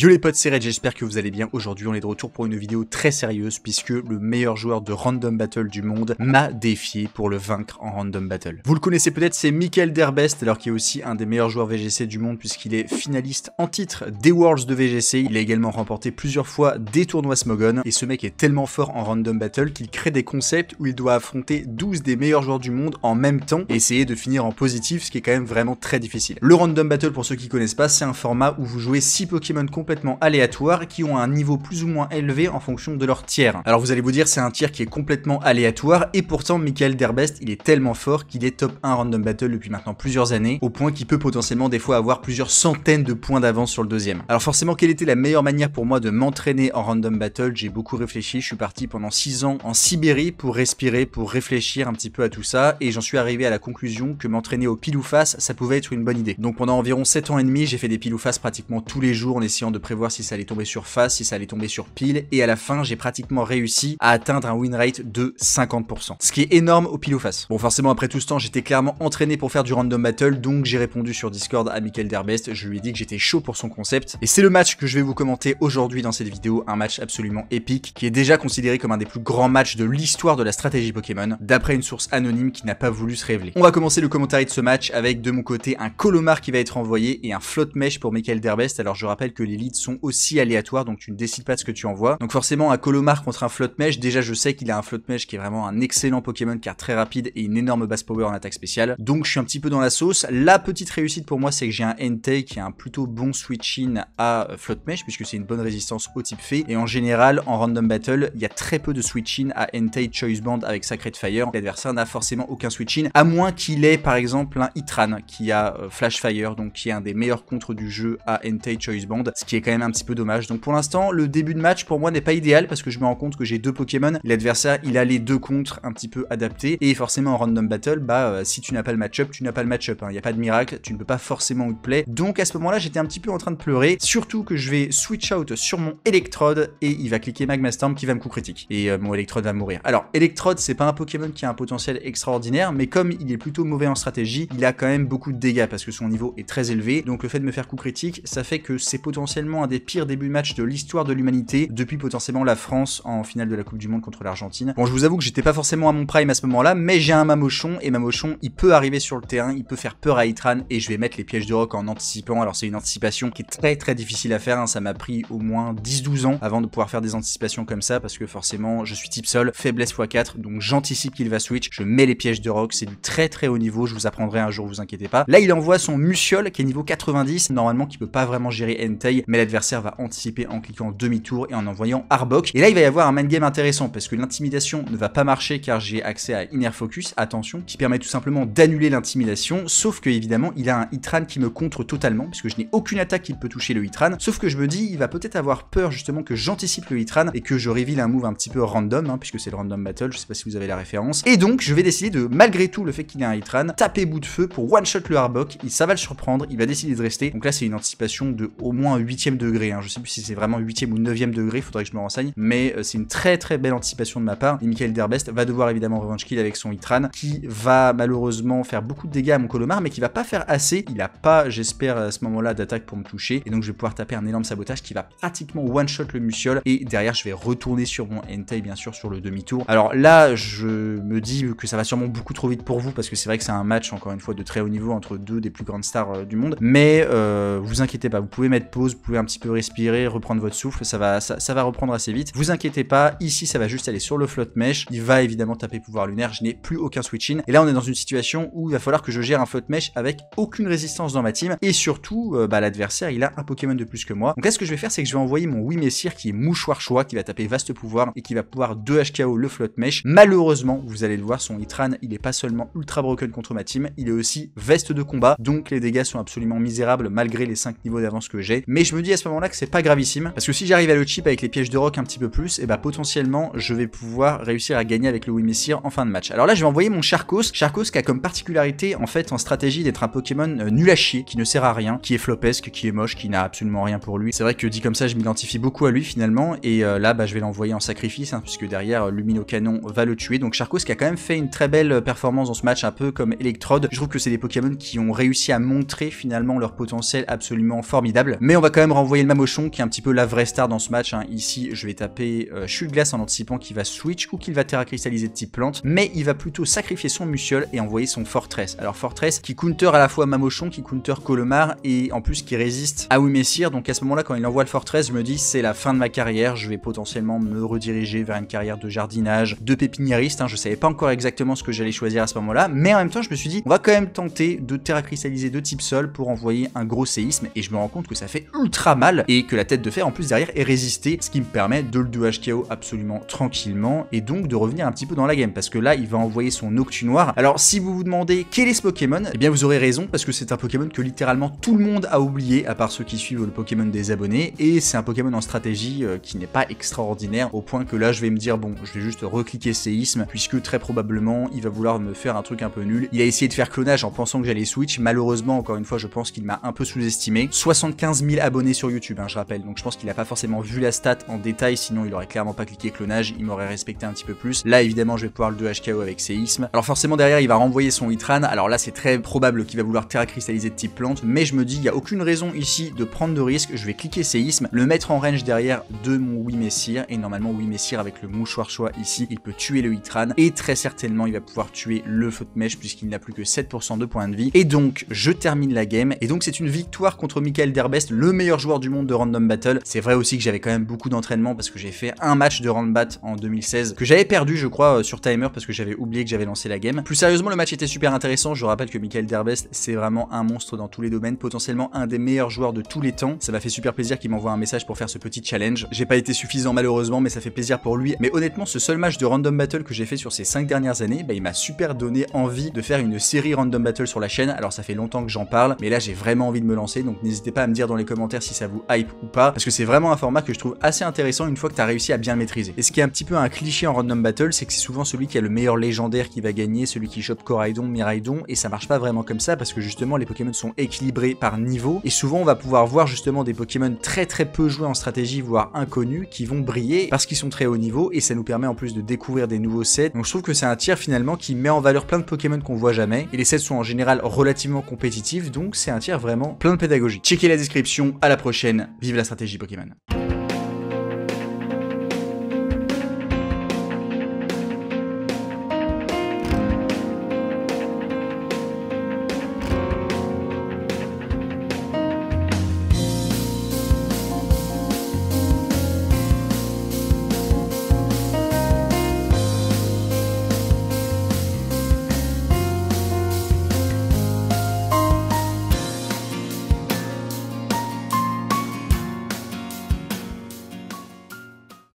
Yo les potes, c'est Red, j'espère que vous allez bien. Aujourd'hui, on est de retour pour une vidéo très sérieuse puisque le meilleur joueur de Random Battle du monde m'a défié pour le vaincre en Random Battle. Vous le connaissez peut-être, c'est Michael Derbest, alors qui est aussi un des meilleurs joueurs VGC du monde puisqu'il est finaliste en titre des Worlds de VGC. Il a également remporté plusieurs fois des tournois Smogon et ce mec est tellement fort en Random Battle qu'il crée des concepts où il doit affronter 12 des meilleurs joueurs du monde en même temps et essayer de finir en positif, ce qui est quand même vraiment très difficile. Le Random Battle, pour ceux qui connaissent pas, c'est un format où vous jouez 6 Pokémon complètement aléatoires qui ont un niveau plus ou moins élevé en fonction de leur tiers. Alors vous allez vous dire c'est un tir qui est complètement aléatoire et pourtant Michael Derbest il est tellement fort qu'il est top 1 random battle depuis maintenant plusieurs années au point qu'il peut potentiellement des fois avoir plusieurs centaines de points d'avance sur le deuxième. Alors forcément quelle était la meilleure manière pour moi de m'entraîner en random battle J'ai beaucoup réfléchi, je suis parti pendant six ans en Sibérie pour respirer, pour réfléchir un petit peu à tout ça et j'en suis arrivé à la conclusion que m'entraîner au pile ou face ça pouvait être une bonne idée. Donc pendant environ 7 ans et demi j'ai fait des pile ou face pratiquement tous les jours en essayant de de prévoir si ça allait tomber sur face, si ça allait tomber sur pile, et à la fin, j'ai pratiquement réussi à atteindre un win rate de 50%, ce qui est énorme au pile ou face. Bon, forcément, après tout ce temps, j'étais clairement entraîné pour faire du random battle, donc j'ai répondu sur Discord à Michael Derbest, je lui ai dit que j'étais chaud pour son concept, et c'est le match que je vais vous commenter aujourd'hui dans cette vidéo, un match absolument épique, qui est déjà considéré comme un des plus grands matchs de l'histoire de la stratégie Pokémon, d'après une source anonyme qui n'a pas voulu se révéler. On va commencer le commentaire de ce match avec, de mon côté, un Colomar qui va être envoyé et un flotte mèche pour Michael Derbest, alors je rappelle que les leads sont aussi aléatoires, donc tu ne décides pas de ce que tu envoies. Donc forcément, un Colomar contre un mèche. déjà je sais qu'il a un Mesh qui est vraiment un excellent Pokémon car très rapide et une énorme base power en attaque spéciale. Donc je suis un petit peu dans la sauce. La petite réussite pour moi, c'est que j'ai un Entei qui a un plutôt bon switch-in à Mesh, puisque c'est une bonne résistance au type fée. Et en général, en random battle, il y a très peu de switch-in à Entei Choice Band avec Sacred Fire. L'adversaire n'a forcément aucun switch-in, à moins qu'il ait par exemple un Itran qui a euh, Flash Fire, donc qui est un des meilleurs contres du jeu à Entei Choice Band, qui est quand même un petit peu dommage. Donc pour l'instant, le début de match pour moi n'est pas idéal parce que je me rends compte que j'ai deux Pokémon. L'adversaire, il a les deux contre un petit peu adaptés. Et forcément, en random battle, bah, euh, si tu n'as pas le match-up, tu n'as pas le match-up. Il hein. n'y a pas de miracle, tu ne peux pas forcément outplay. Donc à ce moment-là, j'étais un petit peu en train de pleurer. Surtout que je vais switch out sur mon Electrode et il va cliquer Magma Storm qui va me coup critique. Et euh, mon Electrode va mourir. Alors, Electrode, c'est pas un Pokémon qui a un potentiel extraordinaire, mais comme il est plutôt mauvais en stratégie, il a quand même beaucoup de dégâts parce que son niveau est très élevé. Donc le fait de me faire coup critique, ça fait que ses potentiels un des pires débuts de match de l'histoire de l'humanité, depuis potentiellement la France en finale de la Coupe du Monde contre l'Argentine. Bon, je vous avoue que j'étais pas forcément à mon prime à ce moment-là, mais j'ai un Mamochon, et Mamochon, il peut arriver sur le terrain, il peut faire peur à Itran, et je vais mettre les pièges de rock en anticipant. Alors c'est une anticipation qui est très très difficile à faire, hein. ça m'a pris au moins 10-12 ans avant de pouvoir faire des anticipations comme ça, parce que forcément, je suis type sol, faiblesse x4, donc j'anticipe qu'il va switch, je mets les pièges de rock, c'est du très très haut niveau, je vous apprendrai un jour, vous inquiétez pas. Là, il envoie son Musiol, qui est niveau 90, normalement qui peut pas vraiment gérer Entei, mais l'adversaire va anticiper en cliquant demi-tour et en envoyant Arbok. Et là, il va y avoir un main game intéressant parce que l'intimidation ne va pas marcher car j'ai accès à Inner Focus, attention, qui permet tout simplement d'annuler l'intimidation, sauf que évidemment, il a un Hitran qui me contre totalement puisque je n'ai aucune attaque qui peut toucher le Hitran. sauf que je me dis, il va peut-être avoir peur justement que j'anticipe le Hitran et que je révile un move un petit peu random, hein, puisque c'est le random battle, je sais pas si vous avez la référence. Et donc, je vais décider de, malgré tout le fait qu'il ait un Itran, taper bout de feu pour one-shot le Arbok, il, ça va le surprendre, il va décider de rester. Donc là, c'est une anticipation de au moins 8 8 degré. Hein. Je sais plus si c'est vraiment 8e ou 9e degré, faudrait que je me renseigne. Mais euh, c'est une très très belle anticipation de ma part. Et Michael Derbest va devoir évidemment revenge kill avec son Itran, qui va malheureusement faire beaucoup de dégâts à mon Colomar, mais qui va pas faire assez. Il a pas, j'espère, à ce moment-là d'attaque pour me toucher. Et donc je vais pouvoir taper un énorme sabotage qui va pratiquement one-shot le musiole Et derrière, je vais retourner sur mon Entei, bien sûr, sur le demi-tour. Alors là, je me dis que ça va sûrement beaucoup trop vite pour vous, parce que c'est vrai que c'est un match, encore une fois, de très haut niveau entre deux des plus grandes stars euh, du monde. Mais euh, vous inquiétez pas, vous pouvez mettre pause, un petit peu respirer, reprendre votre souffle, ça va, ça, va reprendre assez vite. Vous inquiétez pas, ici ça va juste aller sur le flotte mesh, il va évidemment taper pouvoir lunaire, je n'ai plus aucun switch in, et là on est dans une situation où il va falloir que je gère un flotte mesh avec aucune résistance dans ma team, et surtout, euh, bah, l'adversaire il a un Pokémon de plus que moi. Donc là ce que je vais faire c'est que je vais envoyer mon Wimessir qui est mouchoir choix, qui va taper vaste pouvoir, et qui va pouvoir 2 HKO le flotte mesh. Malheureusement, vous allez le voir, son Itran il est pas seulement ultra broken contre ma team, il est aussi veste de combat, donc les dégâts sont absolument misérables malgré les 5 niveaux d'avance que j'ai, mais je me dis à ce moment-là que c'est pas gravissime, parce que si j'arrive à le chip avec les pièges de rock un petit peu plus, et eh bah ben, potentiellement je vais pouvoir réussir à gagner avec le Wimessir en fin de match. Alors là je vais envoyer mon Charcos, Charcos qui a comme particularité en fait en stratégie d'être un Pokémon euh, nul à chier, qui ne sert à rien, qui est flopesque, qui est moche, qui n'a absolument rien pour lui. C'est vrai que dit comme ça je m'identifie beaucoup à lui finalement, et euh, là bah je vais l'envoyer en sacrifice, hein, puisque derrière euh, Lumino va le tuer, donc Charcos qui a quand même fait une très belle performance dans ce match, un peu comme Electrode. Je trouve que c'est des Pokémon qui ont réussi à montrer finalement leur potentiel absolument formidable, mais on va quand même renvoyer le Mamochon qui est un petit peu la vraie star dans ce match. Hein. Ici, je vais taper euh, Glace en anticipant qu'il va switch ou qu'il va terracristalliser de type plante, mais il va plutôt sacrifier son Muciole et envoyer son Fortress. Alors Fortress qui counter à la fois Mamochon, qui counter Colomar et en plus qui résiste à Ouimessir. Donc à ce moment-là, quand il envoie le Fortress, je me dis c'est la fin de ma carrière, je vais potentiellement me rediriger vers une carrière de jardinage, de pépiniériste. Hein. Je savais pas encore exactement ce que j'allais choisir à ce moment-là, mais en même temps, je me suis dit on va quand même tenter de terracristalliser de type sol pour envoyer un gros séisme et je me rends compte que ça fait ultra mal et que la tête de fer en plus derrière est résistée, ce qui me permet de le duage HKO absolument tranquillement et donc de revenir un petit peu dans la game parce que là il va envoyer son noir Alors si vous vous demandez quel est ce Pokémon, eh bien vous aurez raison parce que c'est un Pokémon que littéralement tout le monde a oublié à part ceux qui suivent le Pokémon des abonnés et c'est un Pokémon en stratégie euh, qui n'est pas extraordinaire au point que là je vais me dire bon je vais juste recliquer séisme puisque très probablement il va vouloir me faire un truc un peu nul. Il a essayé de faire clonage en pensant que j'allais switch, malheureusement encore une fois je pense qu'il m'a un peu sous-estimé. 75 000 abonnés sur YouTube, hein, je rappelle, donc je pense qu'il a pas forcément vu la stat en détail, sinon il aurait clairement pas cliqué clonage, il m'aurait respecté un petit peu plus. Là, évidemment, je vais pouvoir le 2 HKO avec séisme. Alors forcément, derrière, il va renvoyer son Itran, alors là, c'est très probable qu'il va vouloir terra cristalliser de type plante, mais je me dis, il n'y a aucune raison ici de prendre de risque, je vais cliquer séisme, le mettre en range derrière de mon oui Messire, et normalement, oui Messire avec le mouchoir choix ici, il peut tuer le Itran, et très certainement, il va pouvoir tuer le feu mèche, puisqu'il n'a plus que 7% de points de vie, et donc, je termine la game, et donc c'est une victoire contre Michael Derbest, le meilleur meilleur joueur du monde de Random Battle. C'est vrai aussi que j'avais quand même beaucoup d'entraînement parce que j'ai fait un match de Random Bat en 2016 que j'avais perdu je crois euh, sur timer parce que j'avais oublié que j'avais lancé la game. Plus sérieusement le match était super intéressant, je rappelle que Michael Derbest c'est vraiment un monstre dans tous les domaines, potentiellement un des meilleurs joueurs de tous les temps. Ça m'a fait super plaisir qu'il m'envoie un message pour faire ce petit challenge. J'ai pas été suffisant malheureusement mais ça fait plaisir pour lui. Mais honnêtement ce seul match de Random Battle que j'ai fait sur ces 5 dernières années, bah, il m'a super donné envie de faire une série Random Battle sur la chaîne. Alors ça fait longtemps que j'en parle mais là j'ai vraiment envie de me lancer donc n'hésitez pas à me dire dans les commentaires si ça vous hype ou pas, parce que c'est vraiment un format que je trouve assez intéressant une fois que tu as réussi à bien maîtriser. Et ce qui est un petit peu un cliché en random battle, c'est que c'est souvent celui qui a le meilleur légendaire qui va gagner, celui qui chope Coraidon, Miraidon, et ça marche pas vraiment comme ça, parce que justement les Pokémon sont équilibrés par niveau, et souvent on va pouvoir voir justement des Pokémon très très peu joués en stratégie, voire inconnus, qui vont briller parce qu'ils sont très haut niveau, et ça nous permet en plus de découvrir des nouveaux sets. Donc je trouve que c'est un tir finalement qui met en valeur plein de Pokémon qu'on voit jamais, et les sets sont en général relativement compétitifs, donc c'est un tir vraiment plein de pédagogie. Checkez la description, à la prochaine, vive la stratégie Pokémon.